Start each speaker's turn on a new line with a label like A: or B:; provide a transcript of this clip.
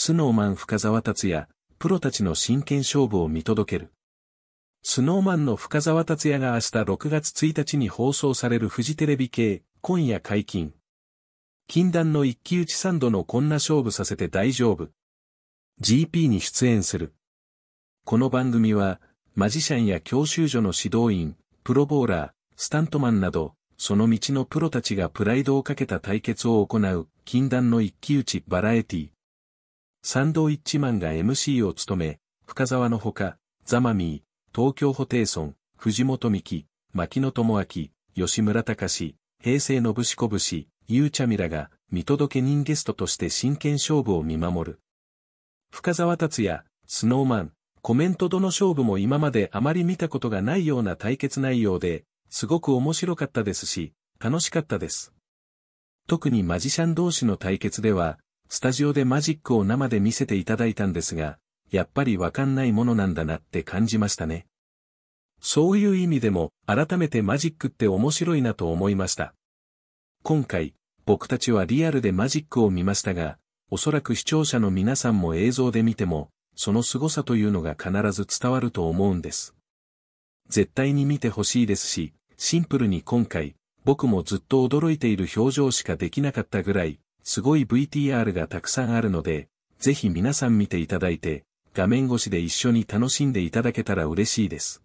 A: スノーマン深沢達也、プロたちの真剣勝負を見届ける。スノーマンの深沢達也が明日6月1日に放送されるフジテレビ系、今夜解禁。禁断の一騎打ちサンドのこんな勝負させて大丈夫。GP に出演する。この番組は、マジシャンや教習所の指導員、プロボーラー、スタントマンなど、その道のプロたちがプライドをかけた対決を行う、禁断の一騎打ちバラエティ。サンドウィッチマンが MC を務め、深沢のほか、ザマミー、東京ホテイソン、藤本美希、牧野智明、吉村隆平成のぶしこぶし、ゆうちゃみらが、見届け人ゲストとして真剣勝負を見守る。深沢達也、スノーマン、コメントどの勝負も今まであまり見たことがないような対決内容で、すごく面白かったですし、楽しかったです。特にマジシャン同士の対決では、スタジオでマジックを生で見せていただいたんですが、やっぱりわかんないものなんだなって感じましたね。そういう意味でも、改めてマジックって面白いなと思いました。今回、僕たちはリアルでマジックを見ましたが、おそらく視聴者の皆さんも映像で見ても、その凄さというのが必ず伝わると思うんです。絶対に見てほしいですし、シンプルに今回、僕もずっと驚いている表情しかできなかったぐらい、すごい VTR がたくさんあるので、ぜひ皆さん見ていただいて、画面越しで一緒に楽しんでいただけたら嬉しいです。